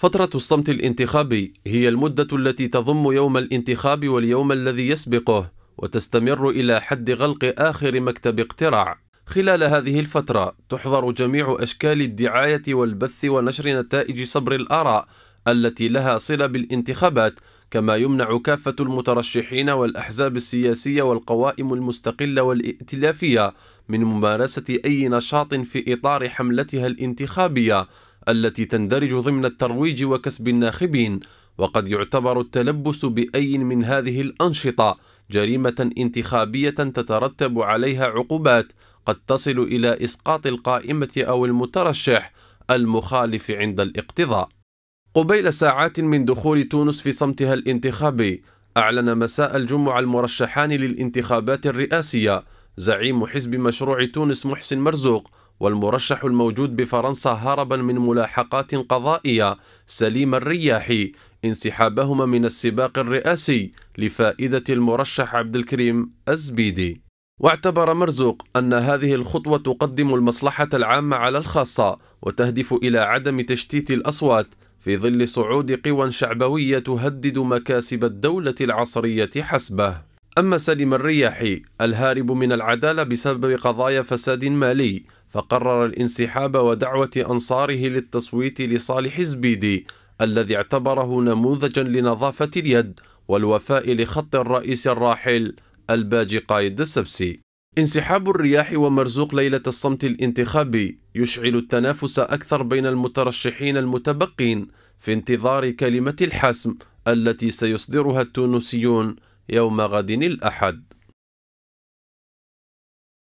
فترة الصمت الانتخابي هي المدة التي تضم يوم الانتخاب واليوم الذي يسبقه وتستمر إلى حد غلق آخر مكتب اقتراع خلال هذه الفترة تحظر جميع أشكال الدعاية والبث ونشر نتائج صبر الآراء التي لها صلة بالانتخابات كما يمنع كافة المترشحين والأحزاب السياسية والقوائم المستقلة والائتلافية من ممارسة أي نشاط في إطار حملتها الانتخابية التي تندرج ضمن الترويج وكسب الناخبين وقد يعتبر التلبس بأي من هذه الأنشطة جريمة انتخابية تترتب عليها عقوبات قد تصل إلى إسقاط القائمة أو المترشح المخالف عند الاقتضاء قبيل ساعات من دخول تونس في صمتها الانتخابي أعلن مساء الجمعة المرشحان للانتخابات الرئاسية زعيم حزب مشروع تونس محسن مرزوق والمرشح الموجود بفرنسا هربا من ملاحقات قضائية سليم الرياحي انسحابهما من السباق الرئاسي لفائدة المرشح عبد الكريم الزبيدي واعتبر مرزوق أن هذه الخطوة تقدم المصلحة العامة على الخاصة وتهدف إلى عدم تشتيت الأصوات في ظل صعود قوى شعبوية تهدد مكاسب الدولة العصرية حسبه أما سليم الرياحي الهارب من العدالة بسبب قضايا فساد مالي فقرر الانسحاب ودعوة أنصاره للتصويت لصالح زبيدي الذي اعتبره نموذجا لنظافة اليد والوفاء لخط الرئيس الراحل الباجي قايد السبسي انسحاب الرياح ومرزوق ليلة الصمت الانتخابي يشعل التنافس أكثر بين المترشحين المتبقين في انتظار كلمة الحسم التي سيصدرها التونسيون يوم غد الأحد